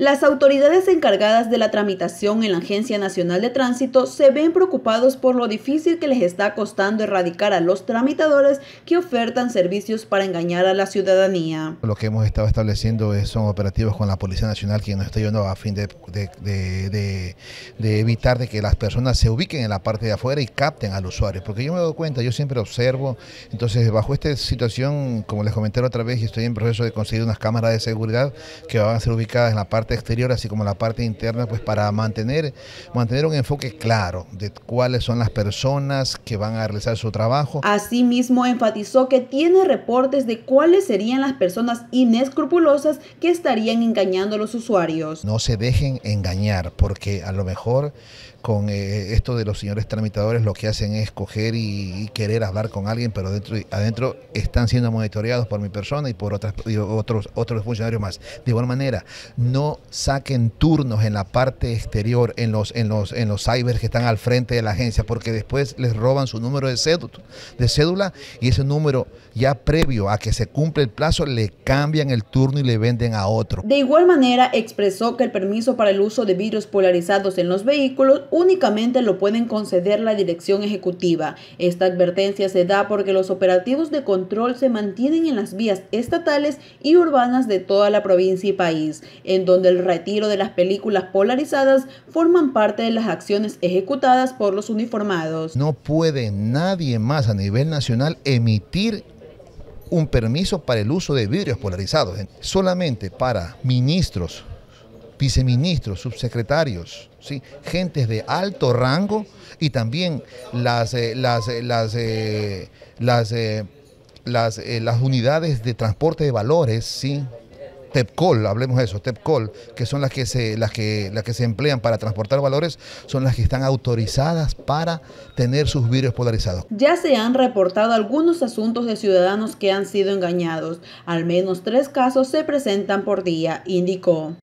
Las autoridades encargadas de la tramitación en la Agencia Nacional de Tránsito se ven preocupados por lo difícil que les está costando erradicar a los tramitadores que ofertan servicios para engañar a la ciudadanía. Lo que hemos estado estableciendo son operativos con la Policía Nacional, quien nos está ayudando a fin de, evitar de que las personas se ubiquen en la parte de afuera y capten al usuario. Porque yo me doy cuenta, yo siempre observo, entonces bajo esta situación, como les comenté otra vez, estoy en proceso de conseguir unas cámaras de seguridad que van a ser ubicadas en la parte exterior, así como la parte interna, pues para mantener, mantener un enfoque claro de cuáles son las personas que van a realizar su trabajo. Asimismo, enfatizó que tiene reportes de cuáles serían las personas inescrupulosas que estarían engañando a los usuarios. No se dejen engañar, porque a lo mejor con eh, esto de los señores tramitadores lo que hacen es coger y, querer hablar con alguien, pero dentro, adentro están siendo monitoreados por mi persona y por otras, otros, otros funcionarios más. De igual manera, no saquen turnos en la parte exterior, en los, en los, en los cybers que están al frente de la agencia, porque después les roban su número de cédula, de cédula y ese número ya previo a que se cumple el plazo le cambian el turno y le venden a otro. De igual manera, expresó que el permiso para el uso de vidrios polarizados en los vehículos únicamente lo pueden conceder la dirección ejecutiva. Esta advertencia se da porque los operativos de control se mantienen en las vías estatales y urbanas de toda la provincia y país, en donde el retiro de las películas polarizadas forman parte de las acciones ejecutadas por los uniformados. No puede nadie más a nivel nacional emitir un permiso para el uso de vidrios polarizados, solamente para ministros, viceministros, subsecretarios, ¿sí? gentes de alto rango y también las, eh, las, eh, las, eh, las, las unidades de transporte de valores, ¿sí? TEPCOL, hablemos de eso, TEPCOL, que son las que, se, las, que, las que se emplean para transportar valores, son las que están autorizadas para tener sus vidrios polarizados. Ya se han reportado algunos asuntos de ciudadanos que han sido engañados. Al menos tres casos se presentan por día, indicó.